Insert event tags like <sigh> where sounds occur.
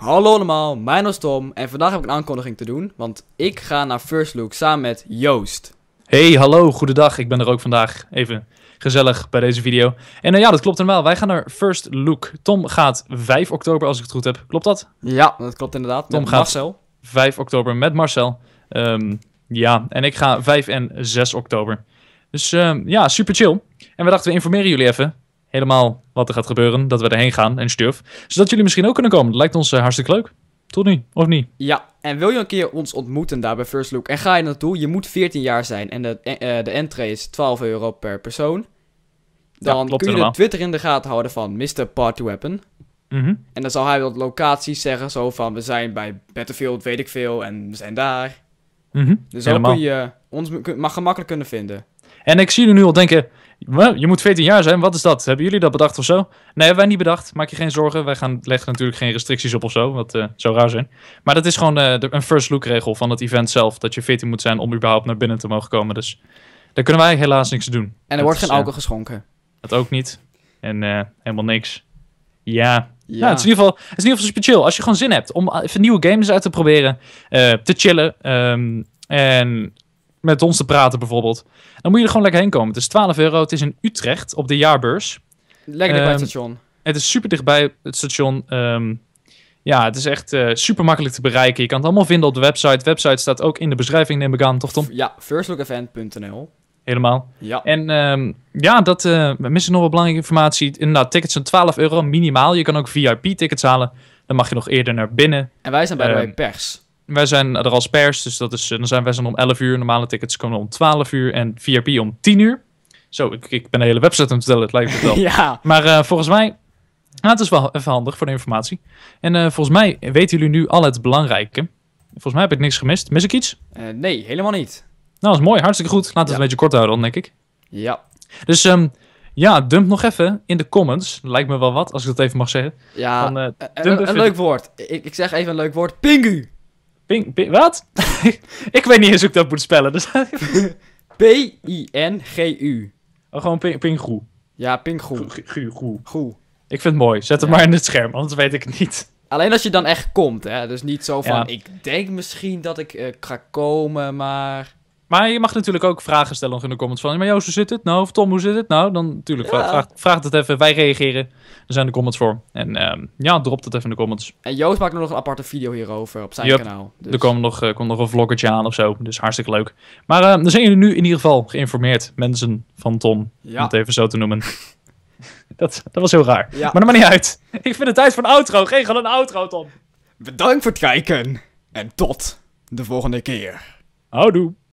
Hallo allemaal, mijn naam is Tom en vandaag heb ik een aankondiging te doen, want ik ga naar First Look samen met Joost. Hey, hallo, goedendag. Ik ben er ook vandaag even gezellig bij deze video. En uh, ja, dat klopt helemaal. Wij gaan naar First Look. Tom gaat 5 oktober, als ik het goed heb. Klopt dat? Ja, dat klopt inderdaad. Tom met gaat Marcel. 5 oktober met Marcel. Ehm, ja, en ik ga 5 en 6 oktober. Dus ehm, ja, super chill. En we dachten, we informeren jullie even helemaal wat er gaat gebeuren. Dat we erheen gaan en sturf. Zodat jullie misschien ook kunnen komen. lijkt ons eh, hartstikke leuk. Tot nu, of niet? Ja, en wil je een keer ons ontmoeten daar bij First Look? En ga je naartoe? Je moet 14 jaar zijn en de, uh, de entree is 12 euro per persoon. Dan kun je de Twitter in de gaten houden van Mr. Party Weapon. Mhm. En dan zal hij wat locaties zeggen, zo van we zijn bij Battlefield, weet ik veel, en we zijn daar. Mhm, dus dan kun je ons mag gemakkelijk kunnen vinden. En ik zie jullie nu al denken, je moet 14 jaar zijn, wat is dat? Hebben jullie dat bedacht of zo? Nee, hebben wij niet bedacht. Maak je geen zorgen. Wij gaan, leggen natuurlijk geen restricties op of zo, wat eh, zo raar zijn. Maar dat is gewoon eh, de, een first look regel van het event zelf. Dat je 14 moet zijn om überhaupt naar binnen te mogen komen. Dus daar kunnen wij helaas niks doen. En er wordt geen eh, alcohol geschonken. Dat ook niet. En helemaal niks. Ja, ja. Nou, het, is in ieder geval, het is in ieder geval super Als je gewoon zin hebt om even nieuwe games uit te proberen, te chillen. Ehm, en met ons te praten bijvoorbeeld. Dan moet je er gewoon lekker heen komen. Het is 12 euro. Het is in Utrecht op de jaarbeurs. Lekker dichtbij het ehm, station. Het is super dichtbij het station. Ehm, ja, het is echt eh, super makkelijk te bereiken. Je kan het allemaal vinden op de website. De website staat ook in de beschrijving, neem ik aan, toch Tom? Ja, firstlookevent.nl. Helemaal. Ja. En ehm, ja, dat eh, we missen nog wel belangrijke informatie. Inderdaad, tickets zijn 12 euro minimaal. Je kan ook VIP-tickets halen. Dan mag je nog eerder naar binnen. En wij zijn bij de pers. Wij zijn er als pers, dus dat is, eh, dan zijn wij zijn om 11 uur. Normale tickets komen om 12 uur en VIP om 10 uur. Zo, ik, ik ben de hele website aan het vertellen, het lijkt het wel. <laughs> ja. Maar eh, volgens mij, nou, het is wel even handig voor de informatie. En eh, volgens mij weten jullie nu al het belangrijke. Volgens mij heb ik niks gemist. Mis ik iets? nee, helemaal niet. Nou, dat is mooi. Hartstikke goed. Laten we het een beetje kort houden dan, denk ik. Ja. Dus ehm, ja, dump nog even in de comments. Lijkt me wel wat, als ik dat even mag zeggen. Ja, een, een, leuk woord. Ik, ik, zeg even een leuk woord. Pingu! Ping, ping wat? <laughs> ik weet niet eens hoe ik dat moet spellen. Dus <laughs> P-I-N-G-U. Oh, gewoon ping, pingu. Ja, pingu. Goe, Goed. Ik vind het mooi. Zet het maar in het scherm, anders weet ik het niet. Alleen als je dan echt komt, hè. Dus niet zo van, ik denk misschien dat ik ga eh, komen, maar... Maar je mag natuurlijk ook vragen stellen in de comments van... maar Joost, hoe zit het nou? Of Tom, hoe zit het nou? Dan natuurlijk, vraag, vraag het even. Wij reageren. Er zijn de comments voor. En ehm, ja, drop dat even in de comments. En Joost maakt nog een aparte video hierover op zijn kanaal. Dus. Er komt nog, eh, komt nog een vloggetje aan of zo. Dus hartstikke leuk. Maar uh, dan zijn jullie nu in ieder geval geïnformeerd. Mensen van Tom, ja. om het even zo te noemen. <laughs> dat, dat was heel raar. Maar dat maakt niet uit. Ik vind het tijd voor een outro. Geen gewoon een outro, Tom. Bedankt voor het kijken. En tot de volgende keer. Houdoe.